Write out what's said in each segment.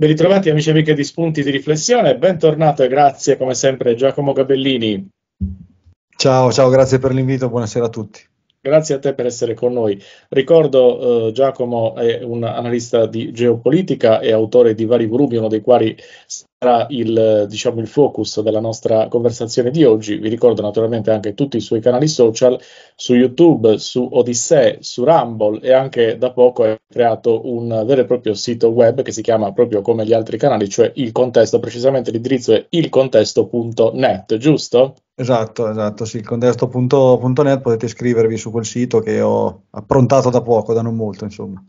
Ben ritrovati amici e amiche di Spunti di Riflessione, bentornato e grazie come sempre Giacomo Gabellini. Ciao, ciao, grazie per l'invito, buonasera a tutti. Grazie a te per essere con noi. Ricordo eh, Giacomo è un analista di geopolitica e autore di vari volumi, uno dei quali era il, diciamo, il, focus della nostra conversazione di oggi. Vi ricordo naturalmente anche tutti i suoi canali social su YouTube, su Odyssey, su Rumble e anche da poco è creato un vero e proprio sito web che si chiama proprio come gli altri canali, cioè Il Contesto, precisamente l'indirizzo è ilcontesto.net, giusto? Esatto, esatto, sì, contesto.net potete iscrivervi su quel sito che ho approntato da poco, da non molto, insomma.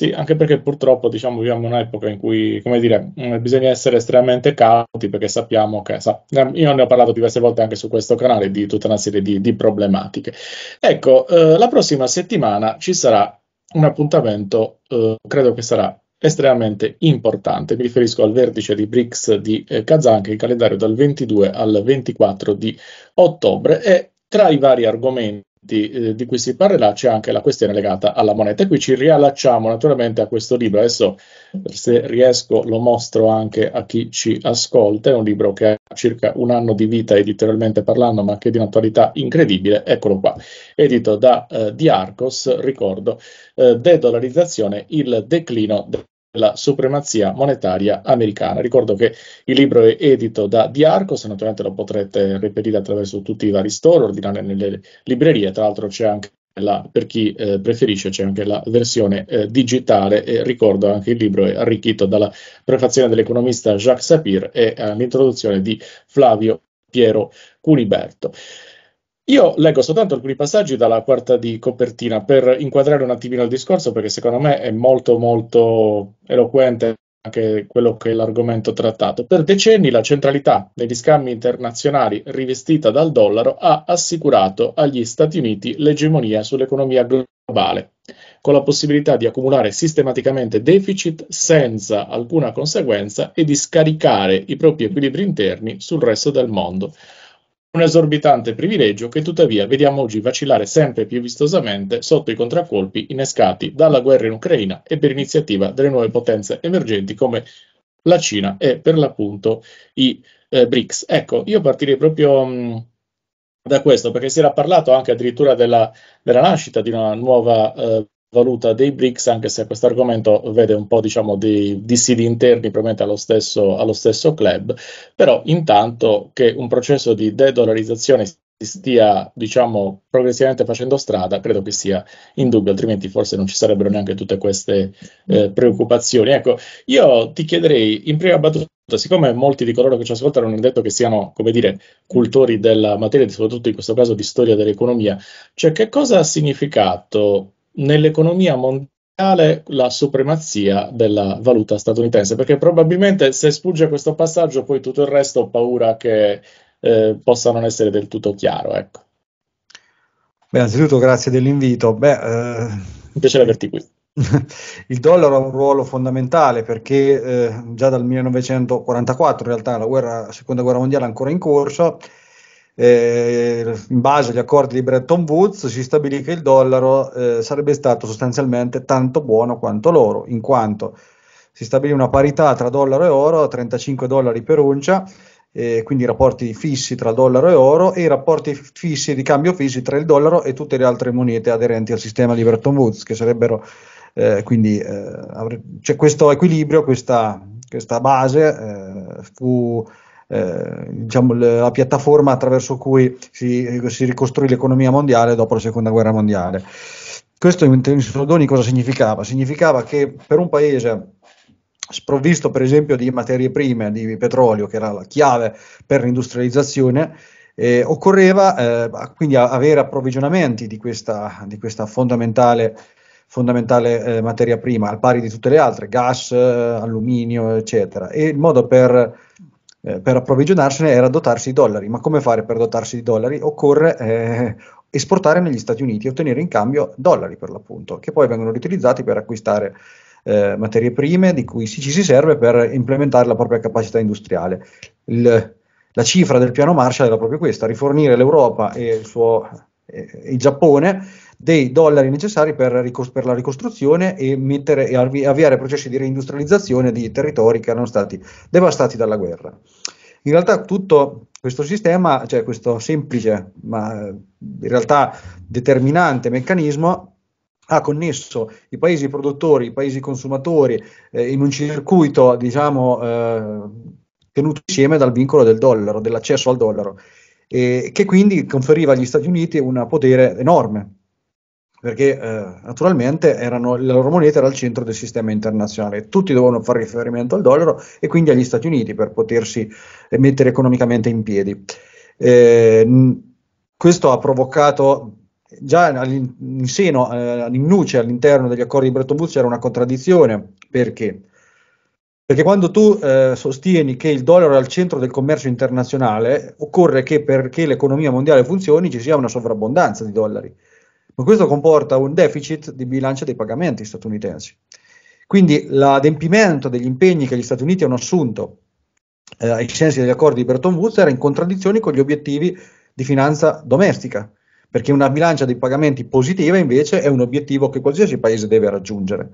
Sì, anche perché purtroppo diciamo, viviamo un'epoca in cui come dire, mm, bisogna essere estremamente cauti perché sappiamo che, sa, ehm, io ne ho parlato diverse volte anche su questo canale di tutta una serie di, di problematiche. Ecco, eh, la prossima settimana ci sarà un appuntamento, eh, credo che sarà estremamente importante. Mi riferisco al vertice di BRICS di eh, Kazan, che è il calendario dal 22 al 24 di ottobre e tra i vari argomenti di, eh, di, cui si parlerà c'è anche la questione legata alla moneta. E qui ci riallacciamo naturalmente a questo libro. Adesso, se riesco, lo mostro anche a chi ci ascolta. È un libro che ha circa un anno di vita editorialmente parlando, ma che è di un'attualità incredibile. Eccolo qua, edito da eh, Di Arcos, ricordo, eh, De-dollarizzazione, il declino della supremazia monetaria americana. Ricordo che il libro è edito da Diarcos, naturalmente lo potrete reperire attraverso tutti i vari store, ordinare nelle librerie, tra l'altro c'è anche la, per chi eh, preferisce c'è anche la versione eh, digitale e ricordo anche il libro è arricchito dalla prefazione dell'economista Jacques Sapir e eh, di Flavio Piero Culiberto. Io leggo soltanto alcuni passaggi dalla quarta di copertina per inquadrare un attimino il discorso perché secondo me è molto molto eloquente anche quello che è l'argomento trattato. Per decenni la centralità degli scambi internazionali rivestita dal dollaro ha assicurato agli Stati Uniti l'egemonia sull'economia globale, con la possibilità di accumulare sistematicamente deficit senza alcuna conseguenza e di scaricare i propri equilibri interni sul resto del mondo, un esorbitante privilegio che tuttavia vediamo oggi vacillare sempre più vistosamente sotto i contraccolpi innescati dalla guerra in Ucraina e per iniziativa delle nuove potenze emergenti come la Cina e per l'appunto i eh, BRICS. Ecco, io partirei proprio mh, mm, da questo perché si era parlato anche addirittura della, della nascita di una nuova eh, valuta dei BRICS, anche se questo argomento vede un po' diciamo, di dissidi interni probabilmente allo stesso, allo stesso club, però intanto che un processo di de-dollarizzazione si stia diciamo progressivamente facendo strada credo che sia in dubbio altrimenti forse non ci sarebbero neanche tutte queste eh, preoccupazioni ecco io ti chiederei in prima battuta siccome molti di coloro che ci ascoltano hanno detto che siano come dire cultori della materia soprattutto in questo caso di storia dell'economia cioè che cosa ha significato nell'economia mondiale la supremazia della valuta statunitense, perché probabilmente se sfugge questo passaggio poi tutto il resto ho paura che eh, possa non essere del tutto chiaro. Ecco. Beh, innanzitutto grazie dell'invito. Beh, eh... piacere averti qui. Il dollaro ha un ruolo fondamentale perché eh, già dal 1944, in realtà la, guerra, la seconda guerra mondiale è ancora in corso, eh, in base agli accordi di Bretton Woods si stabilì che il dollaro eh, sarebbe stato sostanzialmente tanto buono quanto l'oro, in quanto si stabilì una parità tra dollaro e oro, 35 dollari per uncia, eh, quindi i rapporti fissi tra dollaro e oro e i rapporti fissi di cambio fissi tra il dollaro e tutte le altre monete aderenti al sistema di Bretton Woods, che sarebbero eh, quindi eh, c'è cioè questo equilibrio, questa, questa base eh, fu eh, diciamo, la piattaforma attraverso cui si, si, ricostruì l'economia mondiale dopo la seconda guerra mondiale. Questo in termini soldoni cosa significava? Significava che per un paese sprovvisto per esempio di materie prime, di petrolio, che era la chiave per l'industrializzazione, eh, occorreva eh, quindi avere approvvigionamenti di questa, di questa fondamentale, fondamentale eh, materia prima, al pari di tutte le altre, gas, eh, alluminio, eccetera. E il modo per eh, per approvvigionarsene era dotarsi di dollari, ma come fare per dotarsi di dollari? Occorre eh, esportare negli Stati Uniti e ottenere in cambio dollari per l'appunto, che poi vengono riutilizzati per acquistare eh, materie prime di cui ci si serve per implementare la propria capacità industriale. Il, la cifra del piano Marshall era proprio questa, rifornire l'Europa e il, suo, e eh, il Giappone dei dollari necessari per, ricos- per la ricostruzione e, mettere, e avvi- avviare processi di reindustrializzazione di territori che erano stati devastati dalla guerra. In realtà tutto questo sistema, cioè questo semplice ma in realtà determinante meccanismo, ha connesso i paesi produttori, i paesi consumatori eh, in un circuito, diciamo, eh, tenuto insieme dal vincolo del dollaro, dell'accesso al dollaro, e che quindi conferiva agli Stati Uniti un potere enorme perché eh, naturalmente erano, la loro moneta era al centro del sistema internazionale, tutti dovevano fare riferimento al dollaro e quindi agli Stati Uniti per potersi eh, mettere economicamente in piedi. Eh, questo ha provocato già in seno, eh, in nuce all'interno degli accordi di Bretton Woods c'era una contraddizione, perché? Perché quando tu eh, sostieni che il dollaro è al centro del commercio internazionale, occorre che perché l'economia mondiale funzioni ci sia una sovrabbondanza di dollari ma questo comporta un deficit di bilancia dei pagamenti statunitensi. Quindi l'adempimento degli impegni che gli Stati Uniti hanno assunto eh, ai sensi degli accordi di Bretton Woods era in contraddizione con gli obiettivi di finanza domestica, perché una bilancia dei pagamenti positiva invece è un obiettivo che qualsiasi paese deve raggiungere.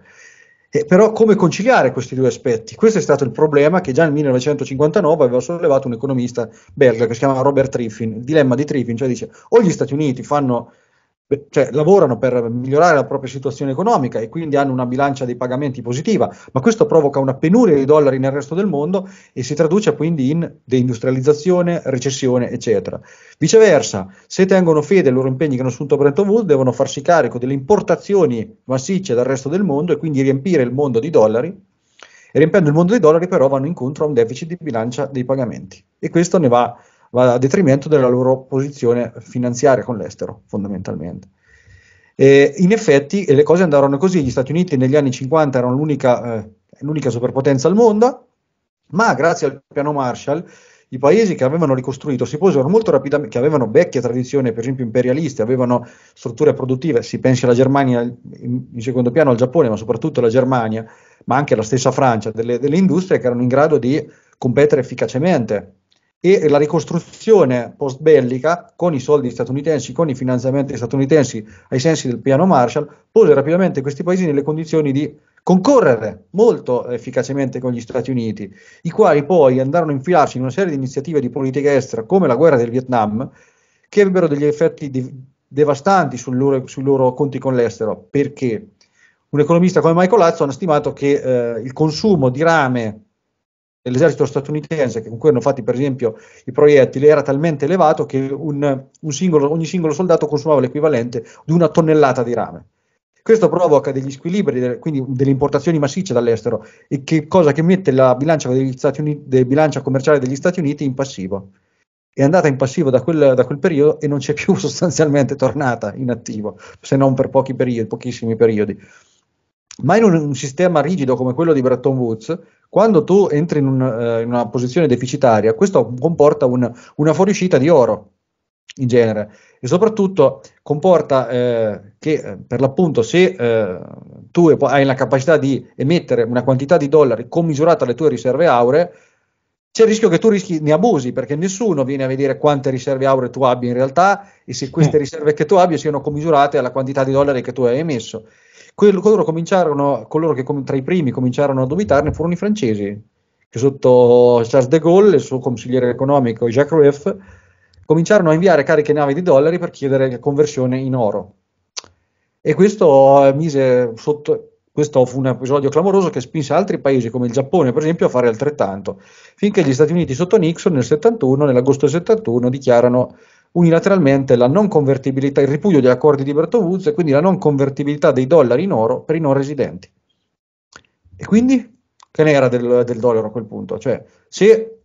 E però come conciliare questi due aspetti? Questo è stato il problema che già nel 1959 aveva sollevato un economista belga che si chiama Robert Triffin, il dilemma di Triffin, cioè dice o gli Stati Uniti fanno cioè, lavorano per migliorare la propria situazione economica e quindi hanno una bilancia dei pagamenti positiva, ma questo provoca una penuria di dollari nel resto del mondo e si traduce quindi in deindustrializzazione, recessione, eccetera. Viceversa, se tengono fede ai loro impegni che hanno assunto a Bretton Woods, devono farsi carico delle importazioni massicce dal resto del mondo e quindi riempire il mondo di dollari. E riempiendo il mondo di dollari, però, vanno incontro a un deficit di bilancia dei pagamenti. E questo ne va va a detrimento della loro posizione finanziaria con l'estero, fondamentalmente. E in effetti le cose andarono così, gli Stati Uniti negli anni 50 erano l'unica, eh, l'unica superpotenza al mondo, ma grazie al piano Marshall i paesi che avevano ricostruito si posero molto rapidamente, che avevano vecchie tradizioni, per esempio imperialiste, avevano strutture produttive, si pensi alla Germania in, in secondo piano, al Giappone, ma soprattutto alla Germania, ma anche alla stessa Francia, delle, delle industrie che erano in grado di competere efficacemente e la ricostruzione post bellica con i soldi statunitensi, con i finanziamenti statunitensi ai sensi del piano Marshall, pose rapidamente questi paesi nelle condizioni di concorrere molto efficacemente con gli Stati Uniti, i quali poi andarono a infilarsi in una serie di iniziative di politica estera come la guerra del Vietnam, che ebbero degli effetti de- devastanti loro, sui loro conti con l'estero, perché un economista come Michael Hudson ha stimato che eh, il consumo di rame dell'esercito statunitense che con cui hanno fatti per esempio i proiettili era talmente elevato che un, un singolo, ogni singolo soldato consumava l'equivalente di una tonnellata di rame. Questo provoca degli squilibri, quindi delle importazioni massicce dall'estero, e che cosa che mette la bilancia, degli Stati Uniti, bilancia commerciale degli Stati Uniti in passivo. È andata in passivo da quel, da quel periodo e non c'è più sostanzialmente tornata in attivo, se non per pochi periodi, pochissimi periodi ma in un, un, sistema rigido come quello di Bretton Woods, quando tu entri in, un, eh, in una posizione deficitaria, questo comporta un, una fuoriuscita di oro in genere e soprattutto comporta eh, che eh, per l'appunto se eh, tu hai la capacità di emettere una quantità di dollari commisurata alle tue riserve auree, c'è il rischio che tu rischi, ne abusi perché nessuno viene a vedere quante riserve auree tu abbia in realtà e se queste mm. riserve che tu abbia siano commisurate alla quantità di dollari che tu hai emesso. Quello, coloro, coloro, che tra i primi cominciarono a dubitarne furono i francesi, che sotto Charles de Gaulle e il suo consigliere economico Jacques Rueff cominciarono a inviare cariche navi di dollari per chiedere conversione in oro. E questo eh, mise sotto, questo fu un episodio clamoroso che spinse altri paesi come il Giappone, per esempio, a fare altrettanto, finché gli Stati Uniti sotto Nixon nel 71, nell'agosto del 71, dichiarano unilateralmente la non convertibilità, il ripudio degli accordi di Bretton Woods e quindi la non convertibilità dei dollari in oro per i non residenti. E quindi che ne era del, del dollaro a quel punto? Cioè, se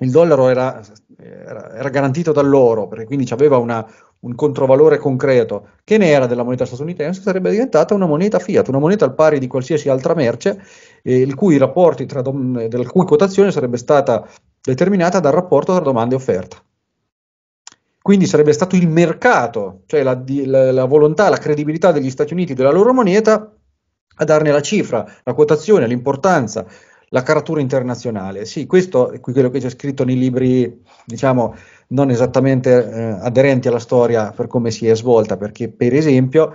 il dollaro era, era, era garantito dall'oro, perché quindi aveva una, un controvalore concreto, che ne era della moneta statunitense, sarebbe diventata una moneta fiat, una moneta al pari di qualsiasi altra merce, eh, il cui rapporti tra dom- della cui quotazione sarebbe stata determinata dal rapporto tra domanda e offerta. Quindi sarebbe stato il mercato, cioè la, la, la volontà, la credibilità degli Stati Uniti della loro moneta a darne la cifra, la quotazione, l'importanza, la caratura internazionale. Sì, questo è quello che c'è scritto nei libri, diciamo, non esattamente eh, aderenti alla storia per come si è svolta, perché per esempio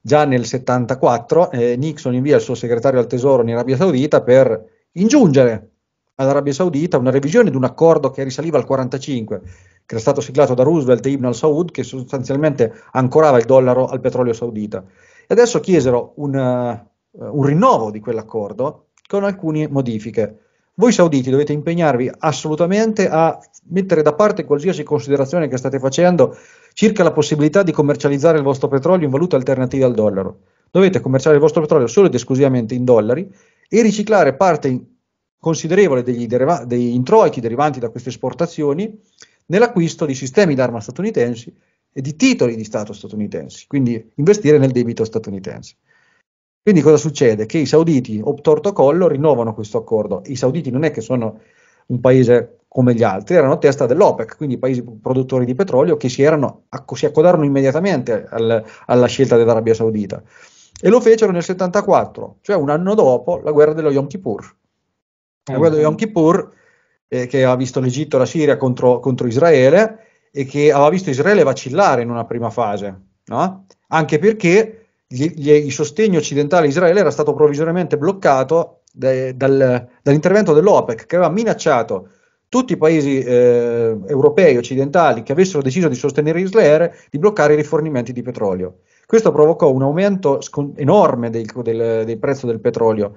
già nel 1974 eh, Nixon invia il suo segretario al tesoro in Arabia Saudita per ingiungere all'Arabia Saudita una revisione di un accordo che risaliva al 1945 che era stato siglato da Roosevelt e Ibn al-Saud, che sostanzialmente ancorava il dollaro al petrolio saudita. E adesso chiesero un, uh, un rinnovo di quell'accordo con alcune modifiche. Voi sauditi dovete impegnarvi assolutamente a mettere da parte qualsiasi considerazione che state facendo circa la possibilità di commercializzare il vostro petrolio in valute alternative al dollaro. Dovete commerciare il vostro petrolio solo ed esclusivamente in dollari e riciclare parte considerevole degli, deriva- degli introiti derivanti da queste esportazioni nell'acquisto di sistemi d'arma statunitensi e di titoli di Stato statunitensi, quindi investire nel debito statunitense. Quindi cosa succede? Che i sauditi, obtorto collo, rinnovano questo accordo. I sauditi non è che sono un paese come gli altri, erano testa dell'OPEC, quindi paesi produttori di petrolio che si, erano, si accodarono immediatamente al, alla scelta dell'Arabia Saudita. E lo fecero nel 74, cioè un anno dopo la guerra dello Yom Kippur. La guerra dello Yom Kippur eh, che ha visto l'Egitto e la Siria contro, contro, Israele e che aveva visto Israele vacillare in una prima fase, no? anche perché gli, gli, il sostegno occidentale a Israele era stato provvisoriamente bloccato de, dal, dall'intervento dell'OPEC che aveva minacciato tutti i paesi eh, europei occidentali che avessero deciso di sostenere Israele di bloccare i rifornimenti di petrolio. Questo provocò un aumento sc- enorme del, del, del prezzo del petrolio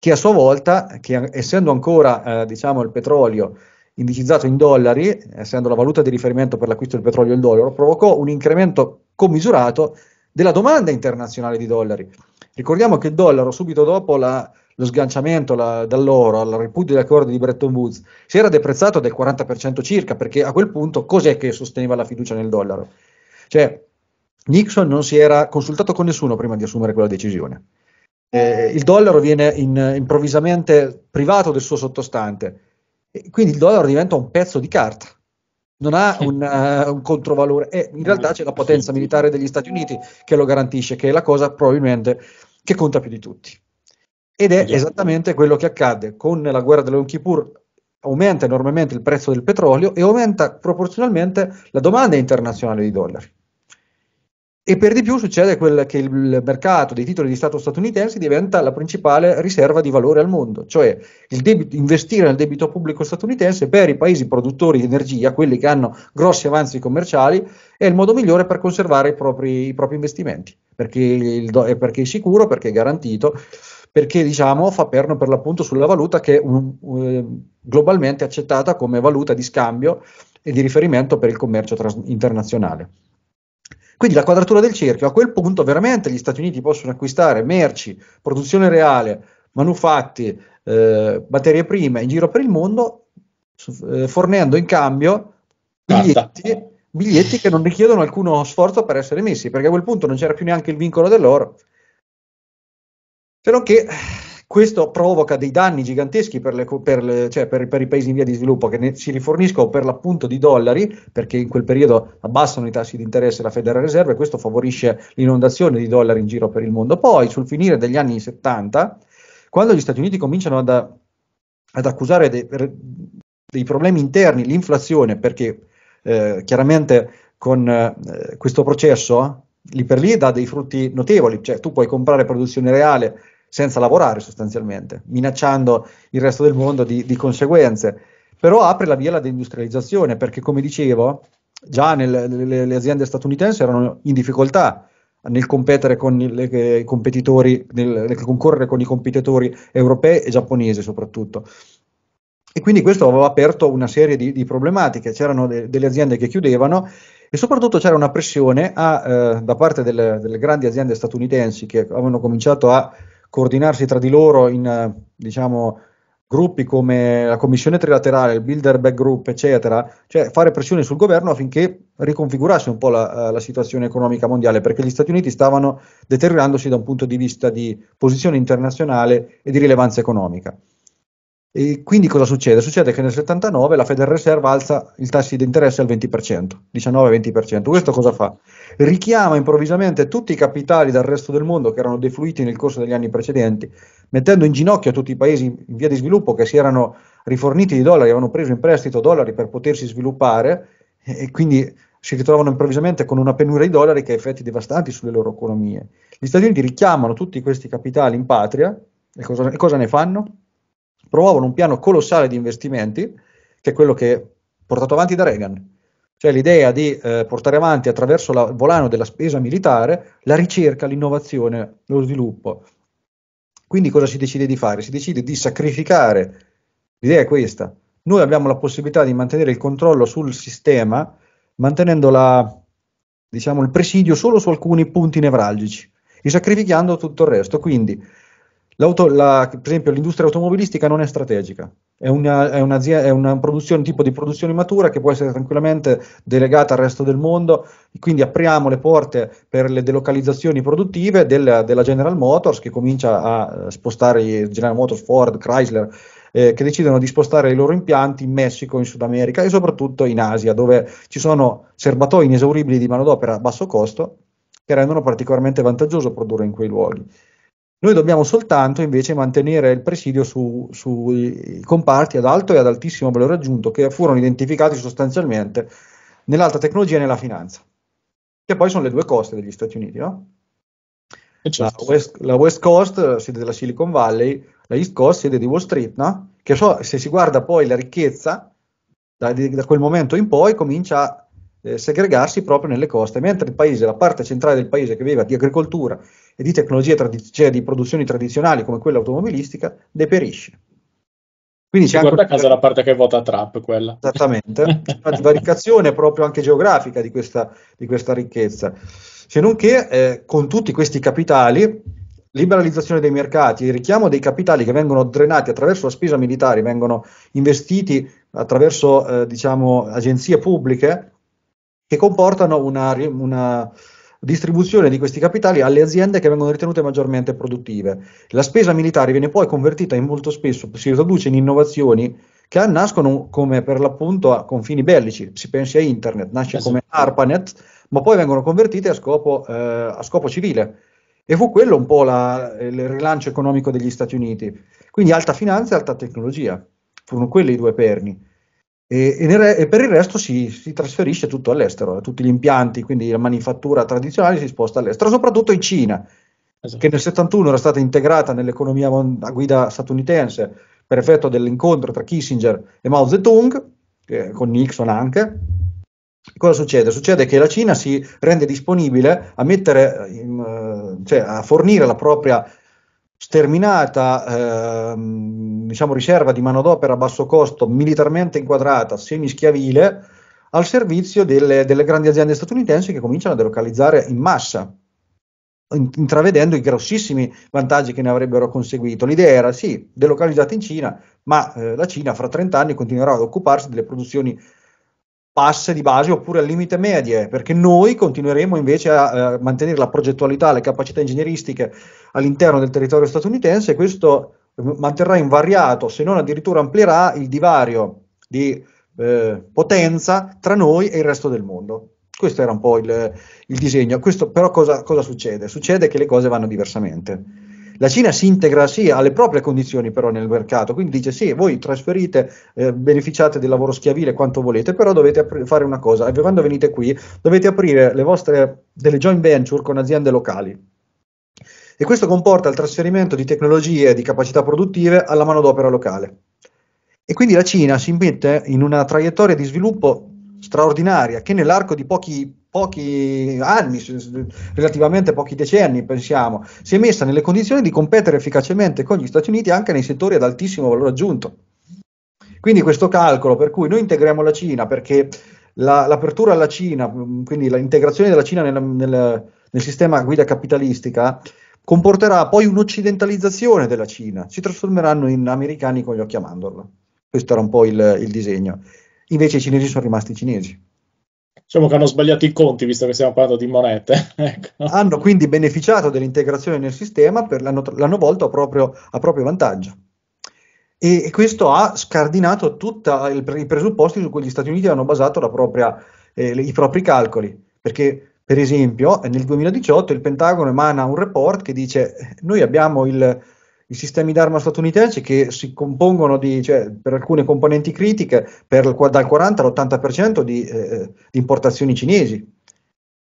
che a sua volta, che essendo ancora eh, diciamo, il petrolio indicizzato in dollari, essendo la valuta di riferimento per l'acquisto del petrolio il dollaro, provocò un incremento commisurato della domanda internazionale di dollari. Ricordiamo che il dollaro, subito dopo la, lo sganciamento la, dall'oro, al ripudio degli accordi di Bretton Woods, si era deprezzato del 40% circa, perché a quel punto cos'è che sosteneva la fiducia nel dollaro? Cioè, Nixon non si era consultato con nessuno prima di assumere quella decisione eh, il dollaro viene in, improvvisamente privato del suo sottostante. E quindi il dollaro diventa un pezzo di carta, non ha un, uh, un controvalore. E in realtà eh, c'è la potenza militare degli Stati Uniti che lo garantisce, che è la cosa probabilmente che conta più di tutti. Ed è esatto. esattamente quello che accade con la guerra dell'On Kippur. Aumenta enormemente il prezzo del petrolio e aumenta proporzionalmente la domanda internazionale di dollari. E per di più succede che il mercato dei titoli di Stato statunitensi diventa la principale riserva di valore al mondo, cioè debito, investire nel debito pubblico statunitense per i paesi produttori di energia, quelli che hanno grossi avanzi commerciali, è il modo migliore per conservare i propri, i propri investimenti, perché, il, perché, è sicuro, perché è garantito, perché diciamo, fa perno per l'appunto sulla valuta che è un, uh, globalmente accettata come valuta di scambio e di riferimento per il commercio trans- internazionale. Quindi la quadratura del cerchio, a quel punto veramente gli Stati Uniti possono acquistare merci, produzione reale, manufatti, eh, materie prime in giro per il mondo, eh, fornendo in cambio biglietti, biglietti, che non richiedono alcuno sforzo per essere emessi, perché a quel punto non c'era più neanche il vincolo dell'oro. Se non che questo provoca dei danni giganteschi per, le, per, le, cioè per, per i paesi in via di sviluppo che ne, si riforniscono per l'appunto di dollari, perché in quel periodo abbassano i tassi di interesse della Federal Reserve e questo favorisce l'inondazione di dollari in giro per il mondo. Poi, sul finire degli anni 70, quando gli Stati Uniti cominciano ad, ad accusare dei, dei problemi interni, l'inflazione, perché eh, chiaramente con eh, questo processo eh, lì per lì dà dei frutti notevoli, cioè tu puoi comprare produzione reale senza lavorare sostanzialmente, minacciando il resto del mondo di, di conseguenze. Però apre la via alla deindustrializzazione, perché come dicevo, già nel, le, le, aziende statunitensi erano in difficoltà nel competere con le, i competitori, nel, nel, concorrere con i competitori europei e giapponesi soprattutto. E quindi questo aveva aperto una serie di, di problematiche, c'erano de, delle aziende che chiudevano e soprattutto c'era una pressione a, eh, da parte delle, delle, grandi aziende statunitensi che avevano cominciato a coordinarsi tra di loro in eh, diciamo, gruppi come la commissione trilaterale, il Bilderberg Group, eccetera, cioè fare pressione sul governo affinché riconfigurasse un po' la, eh, la, situazione economica mondiale, perché gli Stati Uniti stavano deteriorandosi da un punto di vista di posizione internazionale e di rilevanza economica. E quindi cosa succede? Succede che nel 79 la Federal Reserve alza i tassi di interesse al 20%, 19-20%. Questo cosa fa? Richiama improvvisamente tutti i capitali dal resto del mondo che erano defluiti nel corso degli anni precedenti, mettendo in ginocchio tutti i paesi in via di sviluppo che si erano riforniti di dollari, avevano preso in prestito dollari per potersi sviluppare e quindi si ritrovano improvvisamente con una penura di dollari che ha effetti devastanti sulle loro economie. Gli Stati Uniti richiamano tutti questi capitali in patria e cosa, e cosa ne fanno? promuovono un piano colossale di investimenti, che è quello che è portato avanti da Reagan, cioè l'idea di eh, portare avanti attraverso il volano della spesa militare la ricerca, l'innovazione, lo sviluppo. Quindi cosa si decide di fare? Si decide di sacrificare, l'idea è questa, noi abbiamo la possibilità di mantenere il controllo sul sistema mantenendo la, diciamo, il presidio solo su alcuni punti nevralgici e sacrificando tutto il resto. Quindi la, per esempio l'industria automobilistica non è strategica, è una, è, è una produzione, un tipo di produzione matura che può essere tranquillamente delegata al resto del mondo, quindi apriamo le porte per le delocalizzazioni produttive del, della General Motors che comincia a eh, spostare General Motors, Ford, Chrysler, eh, che decidono di spostare i loro impianti in Messico, in Sud America e soprattutto in Asia, dove ci sono serbatoi inesauribili di manodopera a basso costo che rendono particolarmente vantaggioso produrre in quei luoghi. Noi dobbiamo soltanto invece mantenere il presidio sui su comparti ad alto e ad altissimo valore aggiunto che furono identificati sostanzialmente nell'alta tecnologia e nella finanza, che poi sono le due coste degli Stati Uniti, no? Eh, certo. la, West, la, West, Coast, sede della Silicon Valley, la East Coast, sede di Wall Street, no? Che so, se si guarda poi la ricchezza, da, da quel momento in poi comincia a eh, segregarsi proprio nelle coste, mentre il paese, la parte centrale del paese che viveva di agricoltura e di tecnologie cioè di produzioni tradizionali come quella automobilistica deperisce. Quindi Ci c'è guarda anche... a caso la parte che vota Trump, quella. Esattamente, la divaricazione proprio anche geografica di questa, di questa ricchezza. Se non che eh, con tutti questi capitali, liberalizzazione dei mercati, il richiamo dei capitali che vengono drenati attraverso la spesa militare, vengono investiti attraverso eh, diciamo, agenzie pubbliche, che comportano una, una, distribuzione di questi capitali alle aziende che vengono ritenute maggiormente produttive. La spesa militare viene poi convertita in molto spesso, si traduce in innovazioni che nascono come per l'appunto a confini bellici, si pensi a internet, nasce esatto. come ARPANET, ma poi vengono convertite a scopo, eh, a scopo civile. E fu quello un po' la, il rilancio economico degli Stati Uniti. Quindi alta finanza e alta tecnologia, furono quelli i due perni. E, e, re- e per il resto si, si, trasferisce tutto all'estero, eh, tutti gli impianti, quindi la manifattura tradizionale si sposta all'estero, soprattutto in Cina, esatto. che nel 71 era stata integrata nell'economia a guida statunitense per effetto dell'incontro tra Kissinger e Mao Zedong, eh, con Nixon anche, Cosa succede? Succede che la Cina si rende disponibile a, mettere, eh, in, eh, cioè a fornire la propria sterminata eh, diciamo, riserva di manodopera a basso costo militarmente inquadrata, semischiavile, al servizio delle, delle grandi aziende statunitensi che cominciano a delocalizzare in massa intravedendo i grossissimi vantaggi che ne avrebbero conseguito. L'idea era sì, delocalizzata in Cina, ma eh, la Cina fra 30 anni continuerà ad occuparsi delle produzioni asse di base oppure al limite medie, perché noi continueremo invece a eh, mantenere la progettualità, le capacità ingegneristiche all'interno del territorio statunitense e questo eh, manterrà invariato, se non addirittura amplierà, il divario di eh, potenza tra noi e il resto del mondo. Questo era un po' il, il disegno. Questo, però cosa, cosa succede? Succede che le cose vanno diversamente. La Cina si integra sì alle proprie condizioni però nel mercato, quindi dice sì, voi trasferite, eh, beneficiate del lavoro schiavile quanto volete, però dovete apri- fare una cosa, quando venite qui dovete aprire le vostre delle joint venture con aziende locali. E questo comporta il trasferimento di tecnologie e di capacità produttive alla manodopera locale. E quindi la Cina si mette in una traiettoria di sviluppo straordinaria che nell'arco di pochi pochi anni, relativamente pochi decenni, pensiamo, si è messa nelle condizioni di competere efficacemente con gli Stati Uniti anche nei settori ad altissimo valore aggiunto. Quindi questo calcolo per cui noi integriamo la Cina perché la, l'apertura alla Cina, mm, quindi l'integrazione della Cina nel, nel, nel sistema guida capitalistica, comporterà poi un'occidentalizzazione della Cina, si trasformeranno in americani con gli occhi a mandorla. Questo era un po' il, il disegno. Invece i cinesi sono rimasti cinesi diciamo che hanno sbagliato i conti visto che stiamo parlando di monete. ecco. Hanno quindi beneficiato dell'integrazione nel sistema, per, l'hanno, l'hanno volto a proprio, a proprio vantaggio. E, e, questo ha scardinato tutti i presupposti su cui gli Stati Uniti hanno basato propria, eh, i propri calcoli. Perché, per esempio, nel 2018 il Pentagono emana un report che dice eh, noi abbiamo il i sistemi d'arma statunitensi che si compongono di, cioè, per alcune componenti critiche per, dal 40 all'80% di, eh, di importazioni cinesi.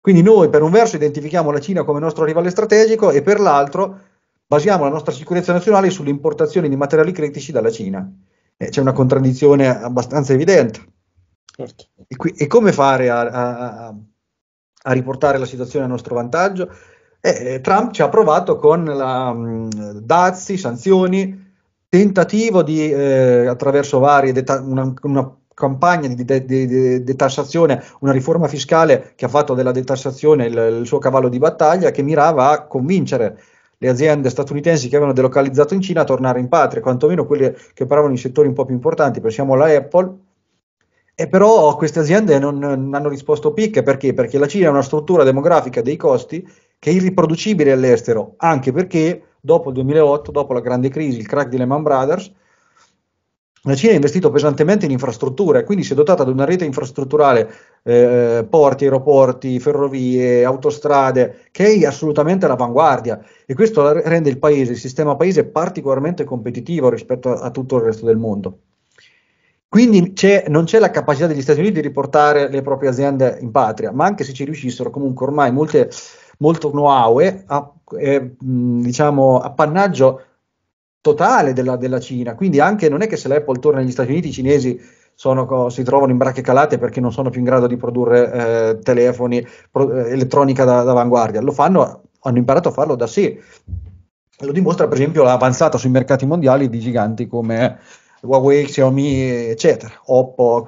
Quindi noi per un verso identifichiamo la Cina come nostro rivale strategico e per l'altro basiamo la nostra sicurezza nazionale sulle importazioni di materiali critici dalla Cina. Eh, c'è una contraddizione abbastanza evidente. Certo. E, qui, e, come fare a, a, a riportare la situazione a nostro vantaggio? E eh, Trump ci ha provato con la, mh, mm, dazi, sanzioni, tentativo di, eh, attraverso varie, deta- una, una, campagna di, de- di, di detassazione, una riforma fiscale che ha fatto della detassazione il, il suo cavallo di battaglia, che mirava a convincere le aziende statunitensi che avevano delocalizzato in Cina a tornare in patria, quantomeno quelle che operavano in settori un po' più importanti, pensiamo alla Apple. E però queste aziende non, non hanno risposto picche perché? Perché la Cina ha una struttura demografica dei costi che è irriproducibile all'estero, anche perché dopo il 2008, dopo la grande crisi, il crack di Lehman Brothers, la Cina ha investito pesantemente in infrastrutture, quindi si è dotata di una rete infrastrutturale, eh, porti, aeroporti, ferrovie, autostrade, che è assolutamente all'avanguardia e questo rende il paese, il sistema paese particolarmente competitivo rispetto a, a tutto il resto del mondo. Quindi c'è, non c'è la capacità degli Stati Uniti di riportare le proprie aziende in patria, ma anche se ci riuscissero, comunque ormai molte molto Noaue, a, eh, diciamo appannaggio totale della, della, Cina, quindi anche non è che se l'Apple torna negli Stati Uniti i cinesi sono, si trovano in bracche calate perché non sono più in grado di produrre eh, telefoni, pro, eh, elettronica d'avanguardia, lo fanno, hanno imparato a farlo da sé. Lo dimostra per esempio l'avanzata sui mercati mondiali di giganti come Huawei, Xiaomi, eccetera, Oppo,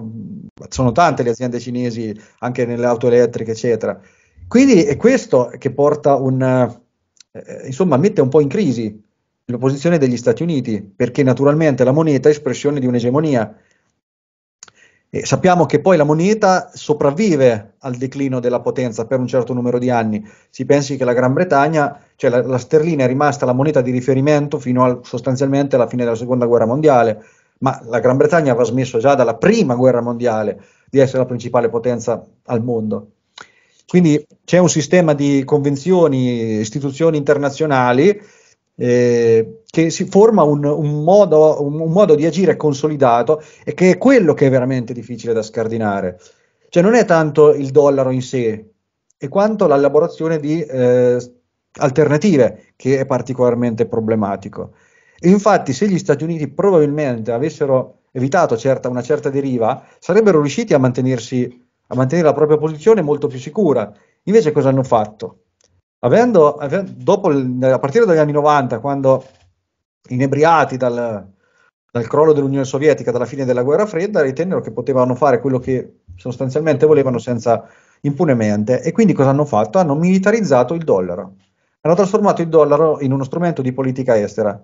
sono tante le aziende cinesi anche nelle auto elettriche, eccetera. Quindi è questo che porta un, eh, insomma, mette un po' in crisi l'opposizione degli Stati Uniti, perché naturalmente la moneta è espressione di un'egemonia. E sappiamo che poi la moneta sopravvive al declino della potenza per un certo numero di anni. Si pensi che la Gran Bretagna, cioè la, la sterlina è rimasta la moneta di riferimento fino al, sostanzialmente alla fine della seconda guerra mondiale, ma la Gran Bretagna aveva smesso già dalla prima guerra mondiale di essere la principale potenza al mondo. Quindi c'è un sistema di convenzioni, istituzioni internazionali eh, che si forma un, un, modo, un, un, modo, di agire consolidato e che è quello che è veramente difficile da scardinare. Cioè non è tanto il dollaro in sé, e quanto l'elaborazione di eh, alternative, che è particolarmente problematico. E infatti se gli Stati Uniti probabilmente avessero evitato certa, una certa deriva, sarebbero riusciti a mantenersi a mantenere la propria posizione molto più sicura. Invece cosa hanno fatto? Avendo, dopo, a partire dagli anni 90, quando inebriati dal, dal crollo dell'Unione Sovietica, dalla fine della guerra fredda, ritennero che potevano fare quello che sostanzialmente volevano senza impunemente. E quindi cosa hanno fatto? Hanno militarizzato il dollaro. Hanno trasformato il dollaro in uno strumento di politica estera.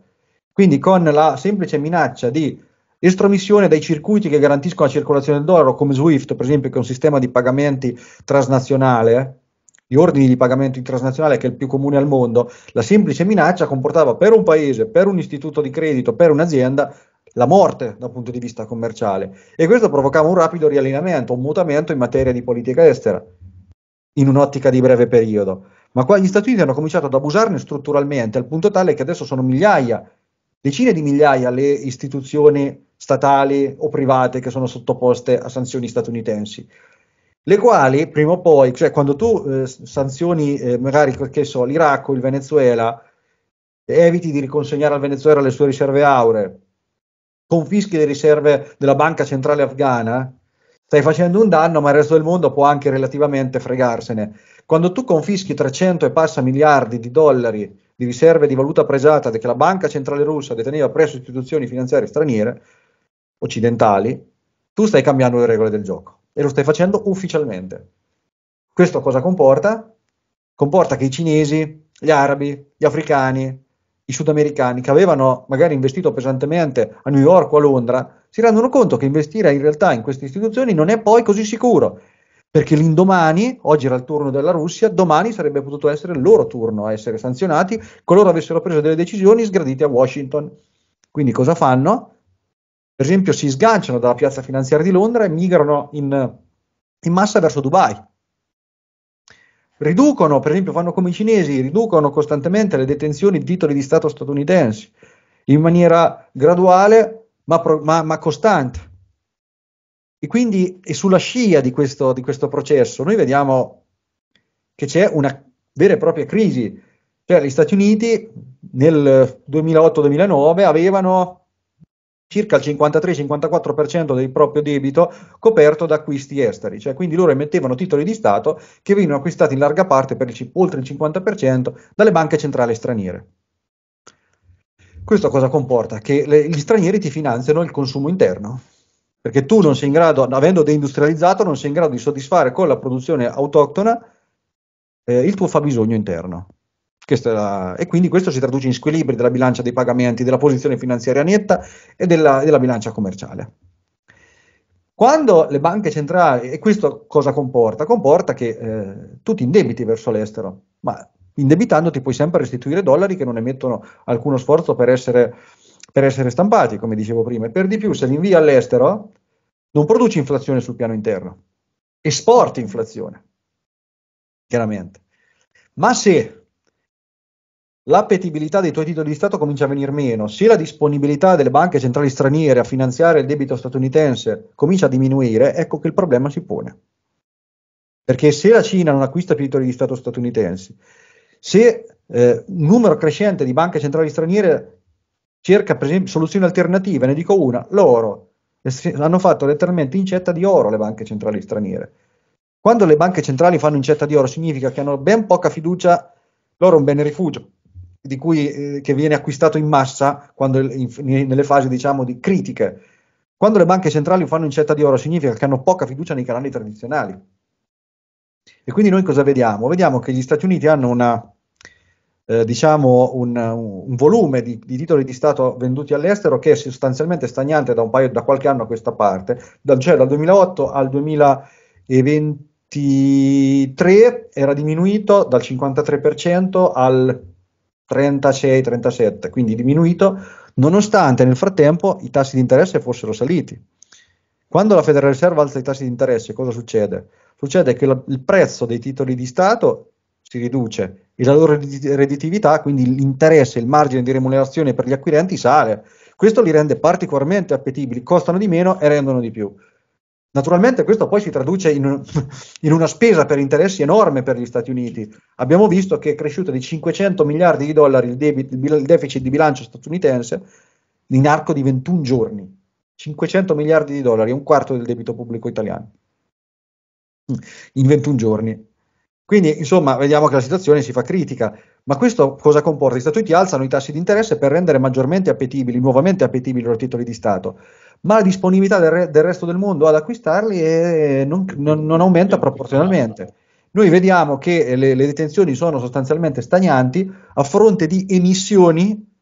Quindi con la semplice minaccia di Estromissione dai circuiti che garantiscono la circolazione del dollaro, come SWIFT, per esempio, che è un sistema di pagamenti transnazionale, di ordini di pagamento transnazionale che è il più comune al mondo, la semplice minaccia comportava per un paese, per un istituto di credito, per un'azienda, la morte dal punto di vista commerciale. E questo provocava un rapido riallineamento, un mutamento in materia di politica estera, in un'ottica di breve periodo. Ma qua gli Stati Uniti hanno cominciato ad abusarne strutturalmente, al punto tale che adesso sono migliaia, decine di migliaia le istituzioni statali o private che sono sottoposte a sanzioni statunitensi, le quali prima o poi, cioè quando tu eh, sanzioni eh, magari che so, l'Iraq o il Venezuela, eviti di riconsegnare al Venezuela le sue riserve auree, confischi le riserve della banca centrale afghana, stai facendo un danno, ma il resto del mondo può anche relativamente fregarsene. Quando tu confischi 300 e passa miliardi di dollari di riserve di valuta pregiata che la banca centrale russa deteneva presso istituzioni finanziarie straniere, occidentali, tu stai cambiando le regole del gioco e lo stai facendo ufficialmente. Questo cosa comporta? Comporta che i cinesi, gli arabi, gli africani, i sudamericani che avevano magari investito pesantemente a New York o a Londra, si rendono conto che investire in realtà in queste istituzioni non è poi così sicuro, perché l'indomani, oggi era il turno della Russia, domani sarebbe potuto essere il loro turno a essere sanzionati, coloro avessero preso delle decisioni sgradite a Washington. Quindi cosa fanno? per esempio, si sganciano dalla piazza finanziaria di Londra e migrano in, in massa verso Dubai. Riducono, per esempio, fanno come i cinesi, riducono costantemente le detenzioni di titoli di Stato statunitensi in maniera graduale ma, pro, ma, ma costante. E quindi è sulla scia di questo, di questo processo. Noi vediamo che c'è una vera e propria crisi. Cioè, gli Stati Uniti nel 2008-2009 avevano circa il 53-54% del proprio debito coperto da acquisti esteri, cioè quindi loro emettevano titoli di Stato che venivano acquistati in larga parte per il, oltre il 50% dalle banche centrali straniere. Questo cosa comporta? Che le, gli stranieri ti finanziano il consumo interno, perché tu non sei in grado, avendo deindustrializzato, non sei in grado di soddisfare con la produzione autoctona eh, il tuo fabbisogno interno. La... e quindi questo si traduce in squilibri della bilancia dei pagamenti, della posizione finanziaria netta e della, della bilancia commerciale. Quando le banche centrali, e questo cosa comporta? Comporta che eh, tu ti indebiti verso l'estero, ma indebitandoti puoi sempre restituire dollari che non emettono alcuno sforzo per essere, per essere stampati, come dicevo prima, e per di più se li invia all'estero non produci inflazione sul piano interno, esporti inflazione, chiaramente. Ma se l'appetibilità dei tuoi titoli di Stato comincia a venire meno, se la disponibilità delle banche centrali straniere a finanziare il debito statunitense comincia a diminuire, ecco che il problema si pone. Perché se la Cina non acquista più titoli di Stato statunitensi, se eh, un numero crescente di banche centrali straniere cerca per esempio soluzioni alternative, ne dico una, l'oro, l'hanno eh, fatto letteralmente incetta di oro le banche centrali straniere. Quando le banche centrali fanno incetta di oro significa che hanno ben poca fiducia, l'oro un bene rifugio, di cui, eh, che viene acquistato in massa quando, in, nelle fasi diciamo, di critiche. Quando le banche centrali fanno incetta di oro significa che hanno poca fiducia nei canali tradizionali. E quindi noi cosa vediamo? Vediamo che gli Stati Uniti hanno una, eh, diciamo un, un, volume di, di, titoli di Stato venduti all'estero che è sostanzialmente stagnante da, paio, da qualche anno a questa parte, da, cioè dal 2008 al 2023 era diminuito dal 53% al 36-37, quindi diminuito, nonostante nel frattempo i tassi di interesse fossero saliti. Quando la Federal Reserve alza i tassi di interesse, cosa succede? Succede che il prezzo dei titoli di Stato si riduce e la loro redditività, quindi l'interesse, il margine di remunerazione per gli acquirenti sale. Questo li rende particolarmente appetibili, costano di meno e rendono di più. Naturalmente questo poi si traduce in, in, una spesa per interessi enorme per gli Stati Uniti. Abbiamo visto che è cresciuto di 500 miliardi di dollari il, debit, il deficit di bilancio statunitense in arco di 21 giorni. 500 miliardi di dollari, un quarto del debito pubblico italiano. In 21 giorni. Quindi, insomma, vediamo che la situazione si fa critica. Ma questo cosa comporta? Gli Stati Uniti alzano i tassi di interesse per rendere maggiormente appetibili, nuovamente appetibili, i loro titoli di Stato ma la disponibilità del, re, del resto del mondo ad acquistarli eh, non, non, non aumenta proporzionalmente. Noi vediamo che eh, le, le detenzioni sono sostanzialmente stagnanti a fronte di emissioni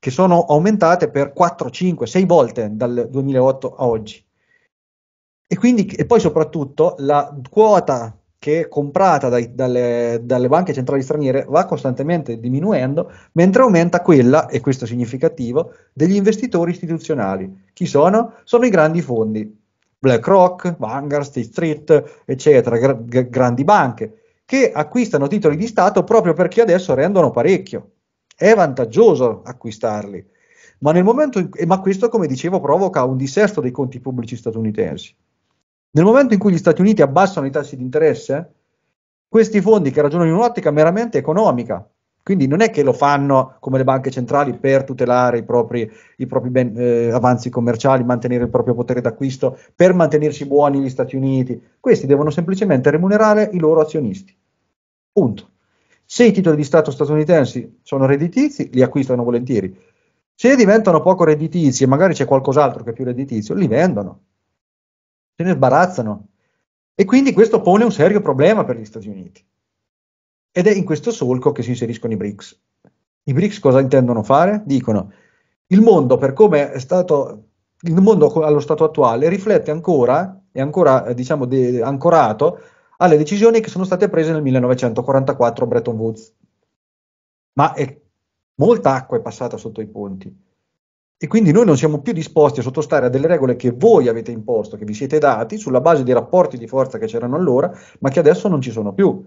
che sono aumentate per 4, 5, 6 volte dal 2008 a oggi. E, quindi, e poi soprattutto la quota che è comprata dai, dalle, dalle, banche centrali straniere va costantemente diminuendo, mentre aumenta quella, e questo è significativo, degli investitori istituzionali. Chi sono? Sono i grandi fondi, BlackRock, Vanguard, State Street, eccetera, gra- g- grandi banche, che acquistano titoli di Stato proprio perché adesso rendono parecchio. È vantaggioso acquistarli. Ma, nel momento in, ma questo, come dicevo, provoca un dissesto dei conti pubblici statunitensi. Nel momento in cui gli Stati Uniti abbassano i tassi di interesse, questi fondi che ragionano in un'ottica meramente economica, quindi non è che lo fanno come le banche centrali per tutelare i propri, i propri ben, eh, avanzi commerciali, mantenere il proprio potere d'acquisto, per mantenersi buoni gli Stati Uniti. Questi devono semplicemente remunerare i loro azionisti. Punto. Se i titoli di Stato statunitensi sono redditizi, li acquistano volentieri. Se diventano poco redditizi e magari c'è qualcos'altro che è più redditizio, li vendono. Se ne sbarazzano. E quindi questo pone un serio problema per gli Stati Uniti. Ed è in questo solco che si inseriscono i BRICS. I BRICS cosa intendono fare? Dicono il mondo per come è stato il mondo allo stato attuale riflette ancora è ancora diciamo de, ancorato alle decisioni che sono state prese nel 1944 Bretton Woods. Ma è, molta acqua è passata sotto i ponti. E quindi noi non siamo più disposti a sottostare a delle regole che voi avete imposto, che vi siete dati sulla base dei rapporti di forza che c'erano allora, ma che adesso non ci sono più.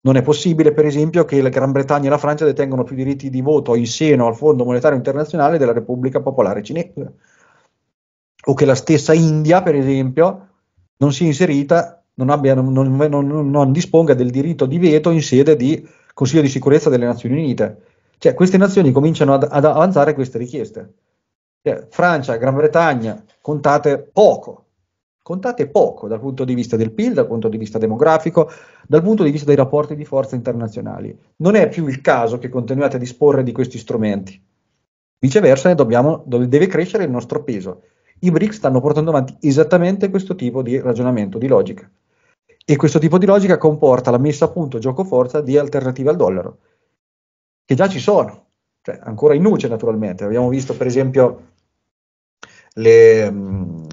Non è possibile, per esempio, che la Gran Bretagna e la Francia detengano più diritti di voto in seno al Fondo Monetario Internazionale della Repubblica Popolare Cinese, o che la stessa India, per esempio, non sia inserita, non, abbia, non, non, non disponga del diritto di veto in sede di Consiglio di sicurezza delle Nazioni Unite. Cioè, queste nazioni cominciano ad, ad avanzare queste richieste. Cioè, Francia, Gran Bretagna, contate poco, contate poco dal punto di vista del PIL, dal punto di vista demografico, dal punto di vista dei rapporti di forza internazionali. Non è più il caso che continuiate a disporre di questi strumenti. Viceversa, dobbiamo, deve crescere il nostro peso. I BRICS stanno portando avanti esattamente questo tipo di ragionamento, di logica. E questo tipo di logica comporta la messa a punto gioco forza di alternative al dollaro, che già ci sono, cioè ancora in luce naturalmente. Abbiamo visto per esempio le,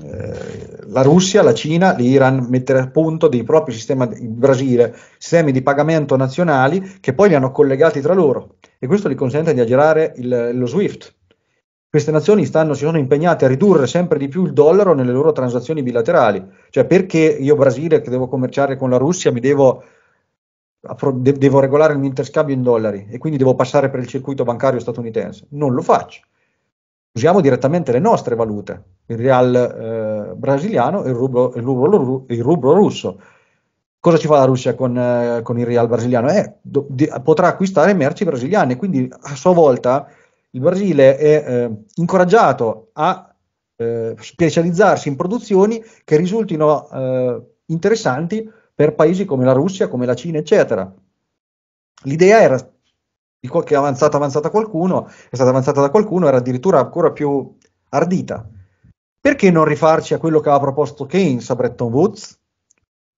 eh, la Russia, la Cina, l'Iran mettere a punto dei propri sistemi, il Brasile, sistemi di pagamento nazionali che poi li hanno collegati tra loro e questo gli consente di aggirare il, lo SWIFT. Queste nazioni stanno, si sono impegnate a ridurre sempre di più il dollaro nelle loro transazioni bilaterali, cioè perché io Brasile che devo commerciare con la Russia mi devo, devo regolare un interscambio in dollari e quindi devo passare per il circuito bancario statunitense? Non lo faccio usiamo direttamente le nostre valute, il real eh, brasiliano e il rublo, il, rublo, il rublo, russo. Cosa ci fa la Russia con, eh, con il real brasiliano? Eh, do, di, potrà acquistare merci brasiliane, quindi a sua volta il Brasile è eh, incoraggiato a eh, specializzarsi in produzioni che risultino eh, interessanti per paesi come la Russia, come la Cina, eccetera. L'idea era di qualche avanzata avanzata qualcuno, è stata avanzata da qualcuno, era addirittura ancora più ardita. Perché non rifarci a quello che aveva proposto Keynes a Bretton Woods?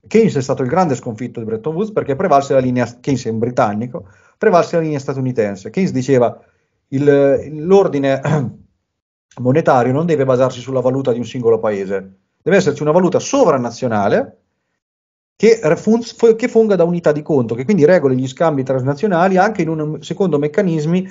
Keynes è stato il grande sconfitto di Bretton Woods perché prevalse la linea, Keynes è un britannico, prevalse la linea statunitense. Keynes diceva il, l'ordine monetario non deve basarsi sulla valuta di un singolo paese, deve esserci una valuta sovranazionale che, fun- che funga da unità di conto, che quindi regoli gli scambi transnazionali anche in un, secondo meccanismi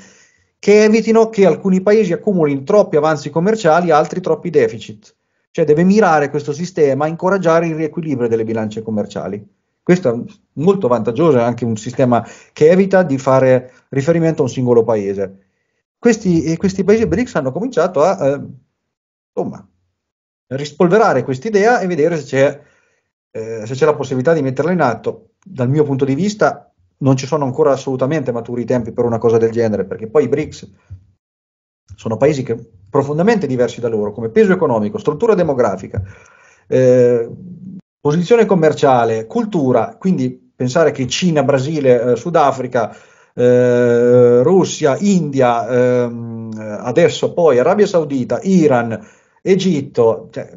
che evitino che alcuni paesi accumulino troppi avanzi commerciali, e altri troppi deficit. Cioè deve mirare questo sistema a incoraggiare il riequilibrio delle bilance commerciali. Questo è molto vantaggioso, è anche un sistema che evita di fare riferimento a un singolo paese. Questi, questi paesi BRICS hanno cominciato a, eh, insomma, rispolverare quest'idea e vedere se c'è eh, se c'è la possibilità di metterla in atto, dal mio punto di vista non ci sono ancora assolutamente maturi i tempi per una cosa del genere, perché poi i BRICS sono paesi che, profondamente diversi da loro, come peso economico, struttura demografica, eh, posizione commerciale, cultura, quindi pensare che Cina, Brasile, eh, Sudafrica, eh, Russia, India, ehm, adesso poi Arabia Saudita, Iran, Egitto, cioè,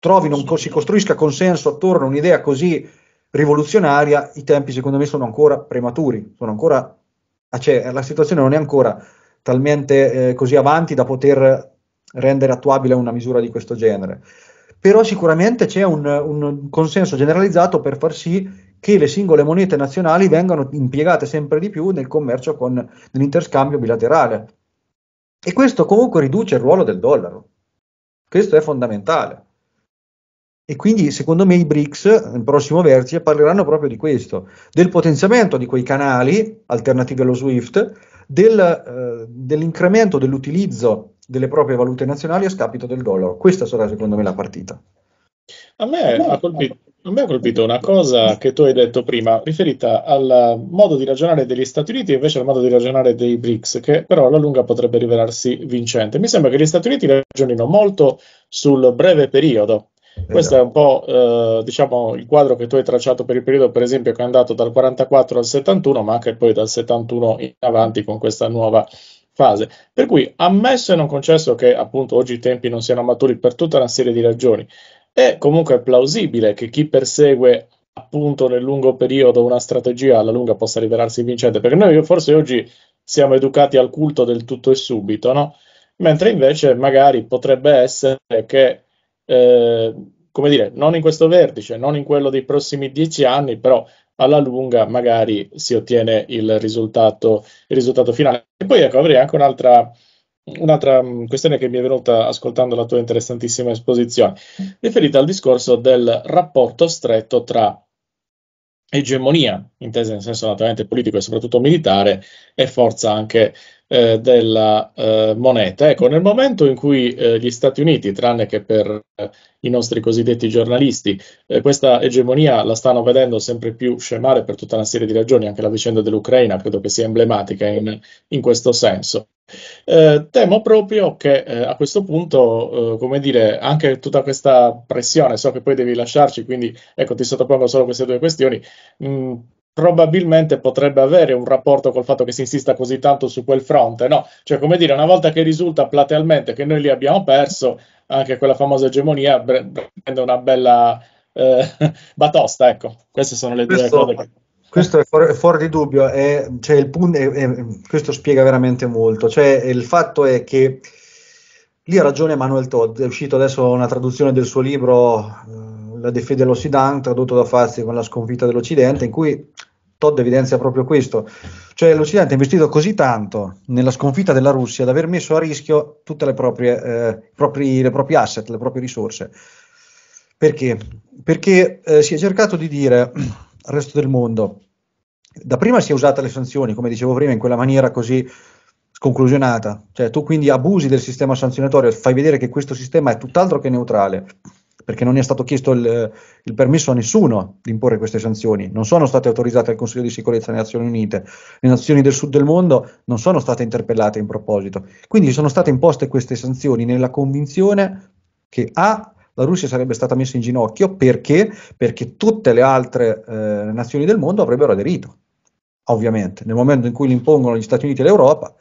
trovino un, si costruisca consenso attorno a un'idea così rivoluzionaria, i tempi secondo me sono ancora prematuri, sono ancora, ah, cioè, la situazione non è ancora talmente eh, così avanti da poter rendere attuabile una misura di questo genere. Però sicuramente c'è un, un consenso generalizzato per far sì che le singole monete nazionali vengano impiegate sempre di più nel commercio con l'interscambio bilaterale. E questo comunque riduce il ruolo del dollaro. Questo è fondamentale. E quindi secondo me i BRICS, nel prossimo vertice, parleranno proprio di questo, del potenziamento di quei canali alternativi allo SWIFT, del, eh, dell'incremento dell'utilizzo delle proprie valute nazionali a scapito del dollaro. Questa sarà secondo me la partita. A me, no, ha, colpito, a me ha colpito, una cosa che tu hai detto prima, riferita al modo di ragionare degli Stati Uniti e invece al modo di ragionare dei BRICS, che però alla lunga potrebbe rivelarsi vincente. Mi sembra che gli Stati Uniti ragionino molto sul breve periodo, questo è un po' eh, diciamo, il quadro che tu hai tracciato per il periodo, per esempio, che è andato dal 44 al 71, ma anche poi dal 71 in avanti con questa nuova fase. Per cui, ammesso e non concesso che appunto oggi i tempi non siano maturi per tutta una serie di ragioni, è comunque plausibile che chi persegue appunto nel lungo periodo una strategia alla lunga possa rivelarsi vincente, perché noi forse oggi siamo educati al culto del tutto e subito, no? Mentre invece magari potrebbe essere che eh, come dire, non in questo vertice, non in quello dei prossimi dieci anni, però alla lunga magari si ottiene il risultato, il risultato finale. E poi ecco, avrei anche un'altra, un'altra mm, questione che mi è venuta ascoltando la tua interessantissima esposizione, riferita al discorso del rapporto stretto tra egemonia, intesa nel senso naturalmente politico e soprattutto militare, e forza anche eh, della eh, moneta. Ecco, nel momento in cui eh, gli Stati Uniti, tranne che per eh, i nostri cosiddetti giornalisti, eh, questa egemonia la stanno vedendo sempre più scemare per tutta una serie di ragioni, anche la vicenda dell'Ucraina credo che sia emblematica in, in questo senso. Eh, temo proprio che eh, a questo punto, eh, come dire, anche tutta questa pressione, so che poi devi lasciarci, quindi ecco, ti sottopongo solo queste due questioni, mh, mm, probabilmente potrebbe avere un rapporto col fatto che si insista così tanto su quel fronte, no? Cioè, come dire, una volta che risulta platealmente che noi li abbiamo perso, anche quella famosa egemonia prende una bella eh, batosta, ecco. Queste sono le questo, due cose che... Questo è fuori, fuori di dubbio, è, cioè il punto, è, è, questo spiega veramente molto, cioè il fatto è che lì ha ragione Manuel Todd, è uscito adesso una traduzione del suo libro eh, La difesa dell'Occidente, tradotto da Fazio con la sconfitta dell'Occidente, in cui Todd evidenzia proprio questo, cioè l'Occidente ha investito così tanto nella sconfitta della Russia da aver messo a rischio tutte le proprie, eh, propri, le proprie asset, le proprie risorse. Perché? Perché eh, si è cercato di dire al resto del mondo, da prima si è usata le sanzioni, come dicevo prima, in quella maniera così sconclusionata, cioè tu quindi abusi del sistema sanzionatorio, fai vedere che questo sistema è tutt'altro che neutrale, perché non è stato chiesto il, il, permesso a nessuno di imporre queste sanzioni, non sono state autorizzate al Consiglio di sicurezza delle Nazioni Unite, le nazioni del sud del mondo non sono state interpellate in proposito, quindi sono state imposte queste sanzioni nella convinzione che A la Russia sarebbe stata messa in ginocchio perché? Perché tutte le altre eh, nazioni del mondo avrebbero aderito, ovviamente, nel momento in cui li impongono gli Stati Uniti e l'Europa,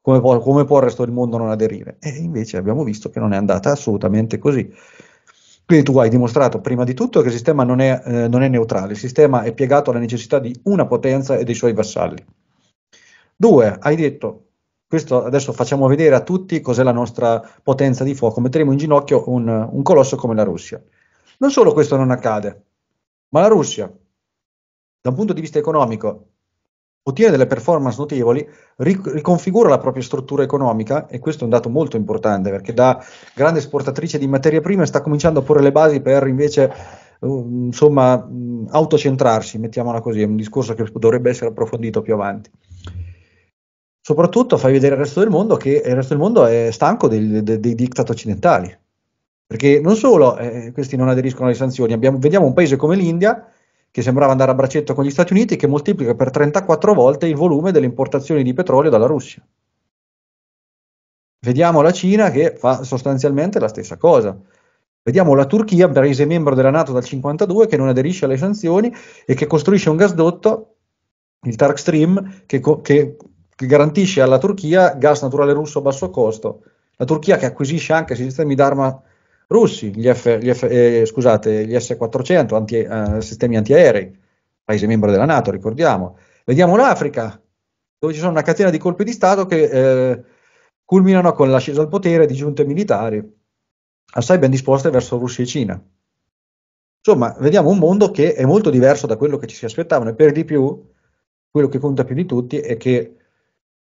come può, come può il resto del mondo non aderire? E invece abbiamo visto che non è andata assolutamente così. Quindi tu hai dimostrato prima di tutto che il sistema non è, eh, non è, neutrale, il sistema è piegato alla necessità di una potenza e dei suoi vassalli. Due, hai detto, questo adesso facciamo vedere a tutti cos'è la nostra potenza di fuoco, metteremo in ginocchio un, un colosso come la Russia. Non solo questo non accade, ma la Russia, da un punto di vista economico, ottiene delle performance notevoli, riconfigura la propria struttura economica e questo è un dato molto importante perché da grande esportatrice di materie prime sta cominciando a porre le basi per invece um, insomma mm, autocentrarsi, mettiamola così, è un discorso che dovrebbe essere approfondito più avanti. Soprattutto fai vedere al resto del mondo che il resto del mondo è stanco dei, dei, dei diktat occidentali, perché non solo eh, questi non aderiscono alle sanzioni, abbiamo, vediamo un paese come l'India che sembrava andare a braccetto con gli Stati Uniti, che moltiplica per 34 volte il volume delle importazioni di petrolio dalla Russia. Vediamo la Cina che fa sostanzialmente la stessa cosa. Vediamo la Turchia, paese membro della Nato dal 1952, che non aderisce alle sanzioni e che costruisce un gasdotto, il Tark Stream, che, che, che garantisce alla Turchia gas naturale russo a basso costo. La Turchia che acquisisce anche sistemi d'arma russi, gli, F, gli, F, eh, scusate, gli S-400, anti, eh, sistemi antiaerei, paese membro della Nato, ricordiamo. Vediamo l'Africa, dove ci sono una catena di colpi di Stato che eh, culminano con l'ascesa al potere di giunte militari, assai ben disposte verso Russia e Cina. Insomma, vediamo un mondo che è molto diverso da quello che ci si aspettavano e per di più, quello che conta più di tutti è che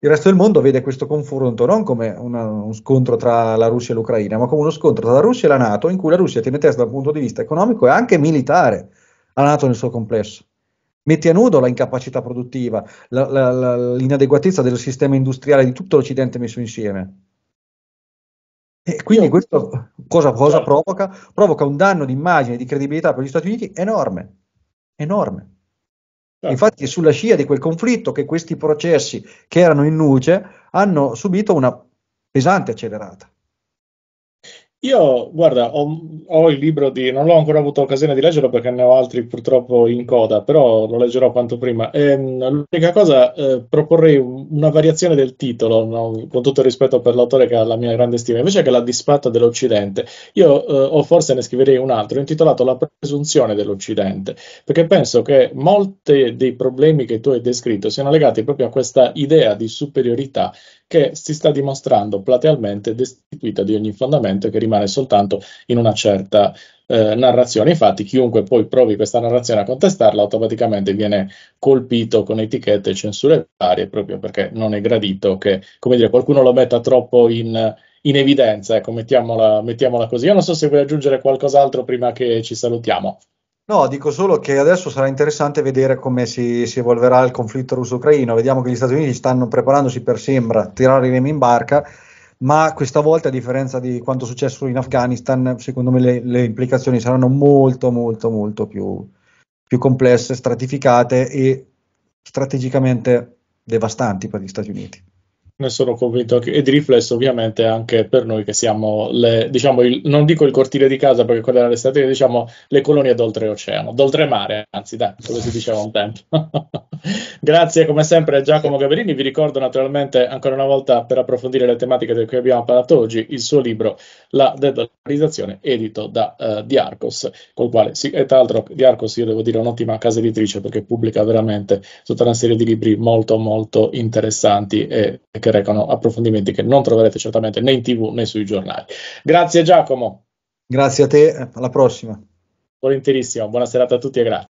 il resto del mondo vede questo confronto non come una, uno scontro tra la Russia e l'Ucraina, ma come uno scontro tra la Russia e la Nato, in cui la Russia tiene testa dal punto di vista economico e anche militare alla Nato nel suo complesso. Mette a nudo la incapacità produttiva, la, la, la, l'inadeguatezza del sistema industriale di tutto l'Occidente messo insieme. E quindi questo cosa, cosa certo. provoca? Provoca un danno di immagine, e di credibilità per gli Stati Uniti enorme, enorme. Infatti è sulla scia di quel conflitto che questi processi che erano in nuce hanno subito una pesante accelerata. Io, guarda, ho, ho, il libro di... non l'ho ancora avuto occasione di leggerlo perché ne ho altri purtroppo in coda, però lo leggerò quanto prima. Ehm, l'unica cosa, eh, proporrei una variazione del titolo, no? con tutto il rispetto per l'autore che ha la mia grande stima, invece che La disfatta dell'Occidente. Io, eh, o forse ne scriverei un altro, intitolato La presunzione dell'Occidente, perché penso che molti dei problemi che tu hai descritto siano legati proprio a questa idea di superiorità che si sta dimostrando platealmente destituita di ogni fondamento e che rimane soltanto in una certa eh, narrazione. Infatti, chiunque poi provi questa narrazione a contestarla automaticamente viene colpito con etichette e censure varie, proprio perché non è gradito che dire, qualcuno lo metta troppo in, in evidenza. Ecco, mettiamola, mettiamola così. Io non so se vuoi aggiungere qualcos'altro prima che ci salutiamo. No, dico solo che adesso sarà interessante vedere come si, si evolverà il conflitto russo-ucraino. Vediamo che gli Stati Uniti stanno preparandosi per sembra tirare i remi in barca, ma questa volta, a differenza di quanto è successo in Afghanistan, secondo me le, le implicazioni saranno molto, molto, molto più, più complesse, stratificate e strategicamente devastanti per gli Stati Uniti ne sono convinto anche, e di riflesso ovviamente anche per noi che siamo, le, diciamo, il, non dico il cortile di casa perché quella era l'estate, diciamo le colonie d'oltreoceano, d'oltremare anzi dai, come si diceva un tempo. Grazie come sempre a Giacomo Gaverini, vi ricordo naturalmente ancora una volta per approfondire le tematiche di cui abbiamo parlato oggi, il suo libro La dedollarizzazione edito da uh, Diarcos, col quale, sì, e tra l'altro Diarcos io devo dire è un'ottima casa editrice perché pubblica veramente tutta una serie di libri molto molto interessanti e, e che recano approfondimenti che non troverete certamente né in tv né sui giornali. Grazie Giacomo. Grazie a te, alla prossima. Volentierissimo, buona serata a tutti e grazie.